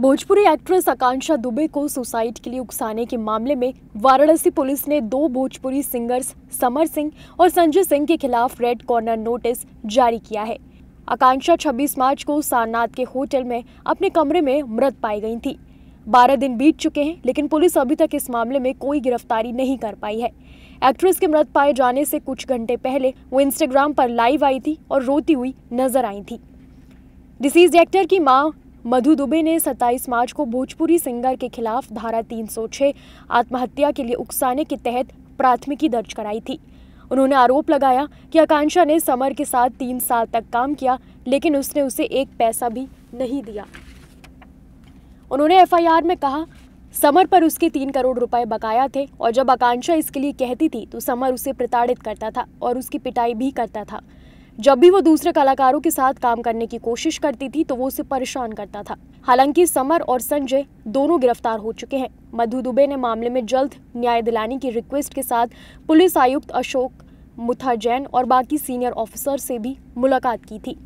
Bhojpuri actress आकांक्षा दुबे को suicide के लिए उकसाने के मामले में वाराणसी पुलिस ने दो भोजपुरी सिंगर्स समर सिंह और संजय सिंह के खिलाफ रेड कॉर्नर नोटिस जारी किया है आकांक्षा 26 मार्च को सारनाथ के होटल में अपने कमरे में मृत पाई गई थी 12 दिन बीत चुके हैं लेकिन पुलिस अभी तक इस मामले में कोई गिरफ्तारी नहीं कर पाई है एक्ट्रेस के मृत पाए जाने से कुछ घंटे पहले वो इंस्टाग्राम पर लाइव आई थी और रोती हुई नजर आई थी डिसीज एक्टर की मां मधु दुबे ने 27 मार्च को भोजपुरी सिंगर के खिलाफ धारा 306 आत्महत्या के लिए उकसाने के तहत प्राथमिकी दर्ज कराई थी उन्होंने आरोप लगाया कि आकांक्षा ने समर के साथ तीन साल तक काम किया लेकिन उसने उसे एक पैसा भी नहीं दिया उन्होंने एफआईआर में कहा समर पर उसके तीन करोड़ रुपए बकाया थे और जब आकांक्षा इसके लिए कहती थी तो समर उसे प्रताड़ित करता था और उसकी पिटाई भी करता था जब भी वो दूसरे कलाकारों के साथ काम करने की कोशिश करती थी तो वो उसे परेशान करता था हालांकि समर और संजय दोनों गिरफ्तार हो चुके हैं मधु दुबे ने मामले में जल्द न्याय दिलाने की रिक्वेस्ट के साथ पुलिस आयुक्त अशोक मुथा जैन और बाकी सीनियर ऑफिसर से भी मुलाकात की थी